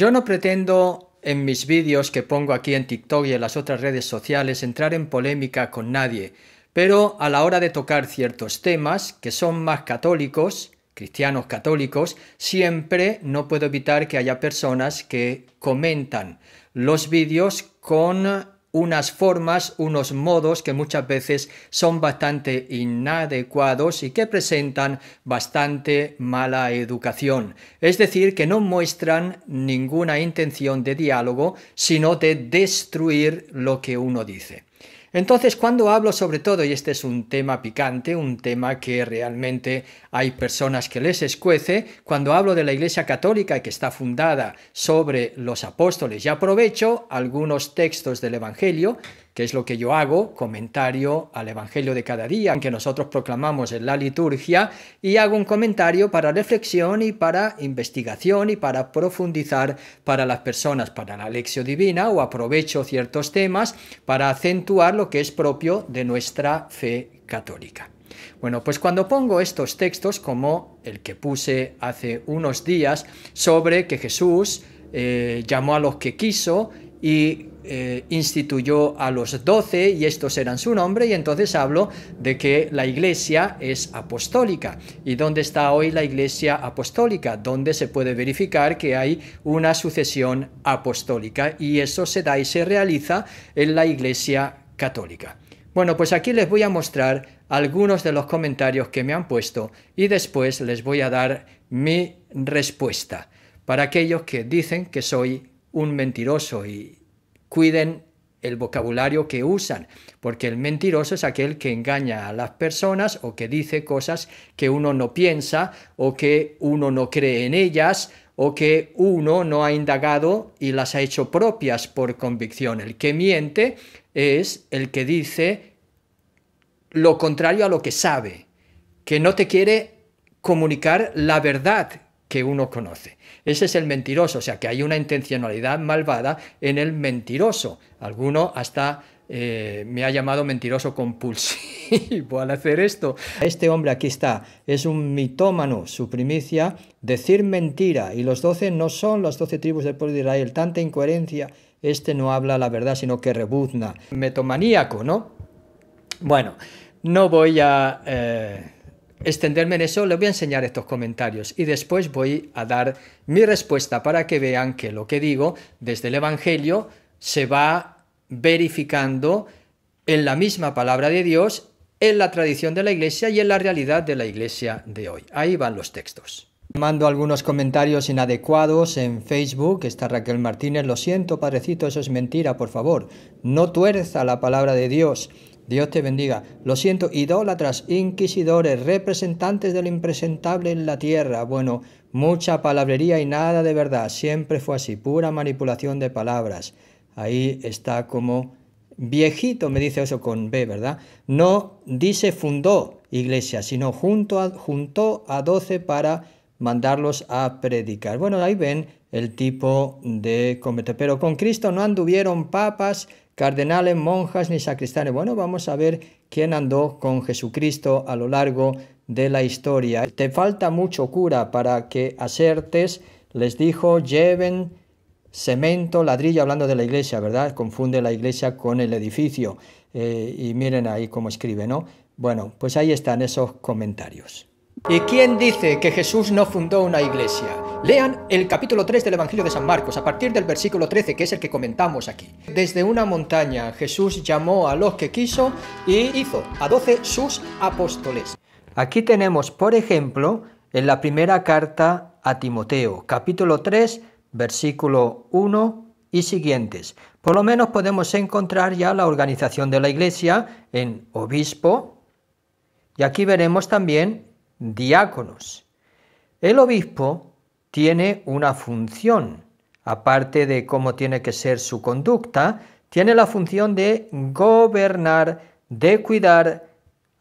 Yo no pretendo en mis vídeos que pongo aquí en TikTok y en las otras redes sociales entrar en polémica con nadie, pero a la hora de tocar ciertos temas que son más católicos, cristianos católicos, siempre no puedo evitar que haya personas que comentan los vídeos con unas formas, unos modos que muchas veces son bastante inadecuados y que presentan bastante mala educación. Es decir, que no muestran ninguna intención de diálogo, sino de destruir lo que uno dice. Entonces, cuando hablo sobre todo, y este es un tema picante, un tema que realmente hay personas que les escuece, cuando hablo de la Iglesia Católica que está fundada sobre los apóstoles, y aprovecho algunos textos del Evangelio que es lo que yo hago, comentario al Evangelio de cada día, que nosotros proclamamos en la liturgia, y hago un comentario para reflexión y para investigación y para profundizar para las personas, para la lección divina, o aprovecho ciertos temas para acentuar lo que es propio de nuestra fe católica. Bueno, pues cuando pongo estos textos, como el que puse hace unos días, sobre que Jesús eh, llamó a los que quiso y eh, instituyó a los doce y estos eran su nombre y entonces hablo de que la iglesia es apostólica. ¿Y dónde está hoy la iglesia apostólica? Donde se puede verificar que hay una sucesión apostólica y eso se da y se realiza en la iglesia católica. Bueno, pues aquí les voy a mostrar algunos de los comentarios que me han puesto y después les voy a dar mi respuesta para aquellos que dicen que soy un mentiroso y cuiden el vocabulario que usan, porque el mentiroso es aquel que engaña a las personas o que dice cosas que uno no piensa o que uno no cree en ellas o que uno no ha indagado y las ha hecho propias por convicción. El que miente es el que dice lo contrario a lo que sabe, que no te quiere comunicar la verdad que uno conoce. Ese es el mentiroso, o sea que hay una intencionalidad malvada en el mentiroso. Alguno hasta eh, me ha llamado mentiroso compulsivo al hacer esto. Este hombre aquí está, es un mitómano, su primicia, decir mentira, y los doce no son las doce tribus del pueblo de Israel, tanta incoherencia, este no habla la verdad, sino que rebuzna. Metomaníaco, ¿no? Bueno, no voy a... Eh, extenderme en eso, les voy a enseñar estos comentarios y después voy a dar mi respuesta para que vean que lo que digo desde el Evangelio se va verificando en la misma palabra de Dios, en la tradición de la Iglesia y en la realidad de la Iglesia de hoy. Ahí van los textos. Mando algunos comentarios inadecuados en Facebook. Está Raquel Martínez. Lo siento, padrecito, eso es mentira, por favor. No tuerza la palabra de Dios. Dios te bendiga. Lo siento, idólatras, inquisidores, representantes del impresentable en la tierra. Bueno, mucha palabrería y nada de verdad. Siempre fue así, pura manipulación de palabras. Ahí está como viejito, me dice eso con B, ¿verdad? No dice fundó iglesia, sino junto a, juntó a doce para mandarlos a predicar. Bueno, ahí ven el tipo de cometer. Pero con Cristo no anduvieron papas, cardenales, monjas ni sacristanes. Bueno, vamos a ver quién andó con Jesucristo a lo largo de la historia. Te falta mucho cura para que acertes, les dijo, lleven cemento, ladrillo, hablando de la iglesia, ¿verdad? Confunde la iglesia con el edificio. Eh, y miren ahí cómo escribe, ¿no? Bueno, pues ahí están esos comentarios. ¿Y quién dice que Jesús no fundó una iglesia? Lean el capítulo 3 del Evangelio de San Marcos, a partir del versículo 13, que es el que comentamos aquí. Desde una montaña Jesús llamó a los que quiso y hizo a doce sus apóstoles. Aquí tenemos, por ejemplo, en la primera carta a Timoteo, capítulo 3, versículo 1 y siguientes. Por lo menos podemos encontrar ya la organización de la iglesia en obispo. Y aquí veremos también diáconos. El obispo tiene una función, aparte de cómo tiene que ser su conducta, tiene la función de gobernar, de cuidar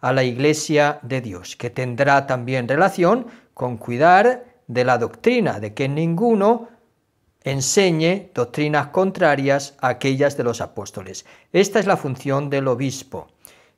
a la iglesia de Dios, que tendrá también relación con cuidar de la doctrina, de que ninguno enseñe doctrinas contrarias a aquellas de los apóstoles. Esta es la función del obispo.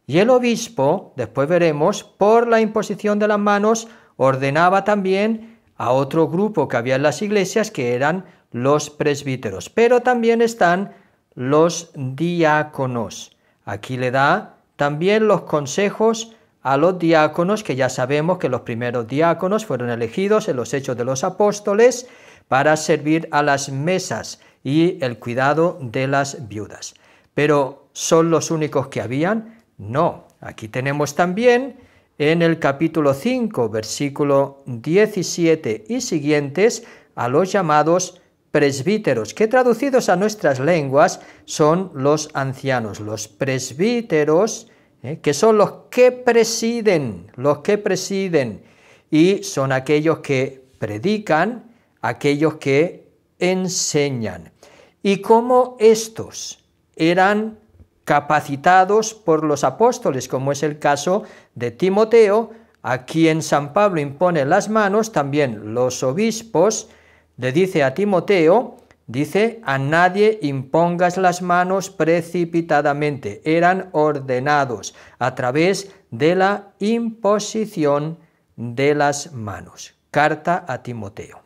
Y el obispo, después veremos, por la imposición de las manos, ordenaba también a otro grupo que había en las iglesias, que eran los presbíteros. Pero también están los diáconos. Aquí le da también los consejos a los diáconos, que ya sabemos que los primeros diáconos fueron elegidos en los hechos de los apóstoles para servir a las mesas y el cuidado de las viudas. Pero son los únicos que habían. No, aquí tenemos también en el capítulo 5, versículo 17 y siguientes, a los llamados presbíteros, que traducidos a nuestras lenguas son los ancianos, los presbíteros, eh, que son los que presiden, los que presiden, y son aquellos que predican, aquellos que enseñan. Y cómo estos eran capacitados por los apóstoles, como es el caso de Timoteo, a quien San Pablo impone las manos, también los obispos, le dice a Timoteo, dice, a nadie impongas las manos precipitadamente, eran ordenados a través de la imposición de las manos. Carta a Timoteo.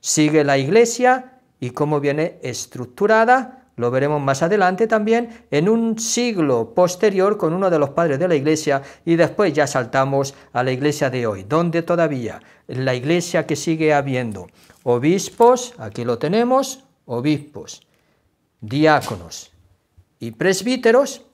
Sigue la iglesia y cómo viene estructurada, lo veremos más adelante también, en un siglo posterior con uno de los padres de la iglesia y después ya saltamos a la iglesia de hoy, donde todavía la iglesia que sigue habiendo obispos, aquí lo tenemos, obispos, diáconos y presbíteros,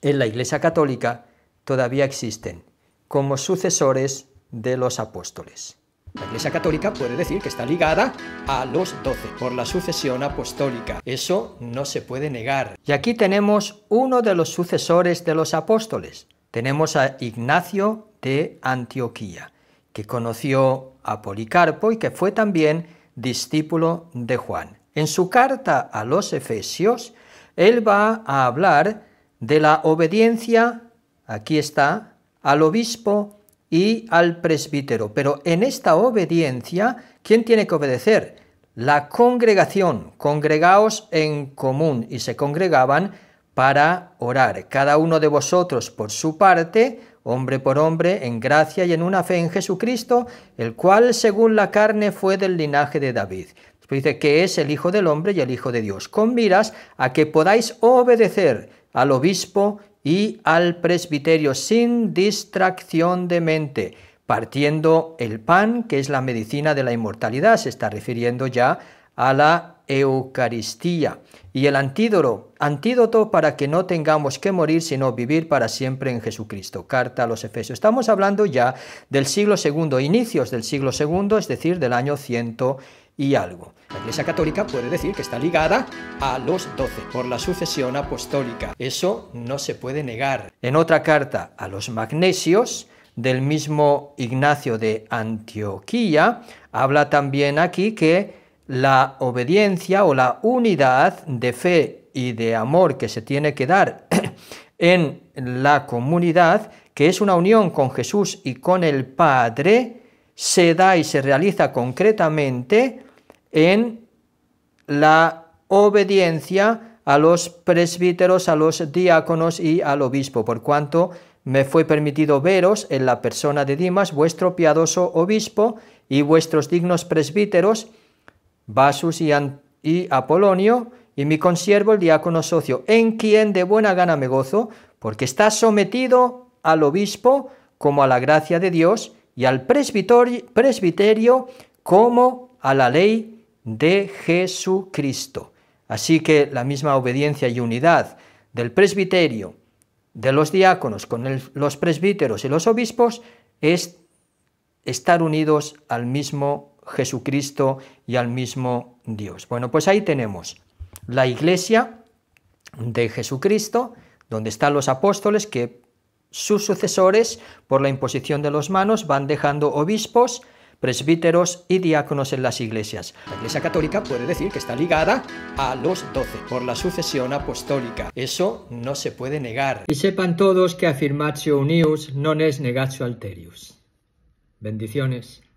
en la iglesia católica todavía existen como sucesores de los apóstoles. La Iglesia Católica puede decir que está ligada a los doce por la sucesión apostólica. Eso no se puede negar. Y aquí tenemos uno de los sucesores de los apóstoles. Tenemos a Ignacio de Antioquía, que conoció a Policarpo y que fue también discípulo de Juan. En su carta a los Efesios, él va a hablar de la obediencia, aquí está, al obispo y al presbítero. Pero en esta obediencia, ¿quién tiene que obedecer? La congregación, congregaos en común, y se congregaban para orar. Cada uno de vosotros por su parte, hombre por hombre, en gracia y en una fe en Jesucristo, el cual según la carne fue del linaje de David. dice que es el Hijo del Hombre y el Hijo de Dios, con miras a que podáis obedecer al obispo y al presbiterio sin distracción de mente, partiendo el pan, que es la medicina de la inmortalidad, se está refiriendo ya a la Eucaristía, y el antídoto, antídoto para que no tengamos que morir, sino vivir para siempre en Jesucristo. Carta a los Efesios. Estamos hablando ya del siglo segundo, inicios del siglo segundo, es decir, del año 100 y algo. La Iglesia Católica puede decir que está ligada a los doce por la sucesión apostólica. Eso no se puede negar. En otra carta a los magnesios, del mismo Ignacio de Antioquía, habla también aquí que la obediencia o la unidad de fe y de amor que se tiene que dar en la comunidad, que es una unión con Jesús y con el Padre, se da y se realiza concretamente en la obediencia a los presbíteros, a los diáconos y al obispo, por cuanto me fue permitido veros en la persona de Dimas, vuestro piadoso obispo y vuestros dignos presbíteros, Basus y, y Apolonio, y mi consiervo el diácono socio, en quien de buena gana me gozo, porque está sometido al obispo como a la gracia de Dios, y al presbiterio como a la ley de Jesucristo. Así que la misma obediencia y unidad del presbiterio, de los diáconos con los presbíteros y los obispos es estar unidos al mismo Jesucristo y al mismo Dios. Bueno, pues ahí tenemos la iglesia de Jesucristo, donde están los apóstoles que sus sucesores, por la imposición de los manos, van dejando obispos, presbíteros y diáconos en las iglesias. La Iglesia Católica puede decir que está ligada a los doce por la sucesión apostólica. Eso no se puede negar. Y sepan todos que afirmatio unius non es negatio alterius. Bendiciones.